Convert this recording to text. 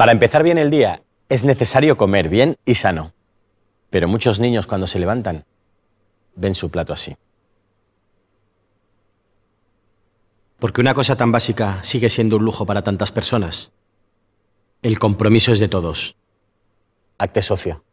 Para empezar bien el día es necesario comer bien y sano. Pero muchos niños cuando se levantan ven su plato así. Porque una cosa tan básica sigue siendo un lujo para tantas personas. El compromiso es de todos. Acte socio.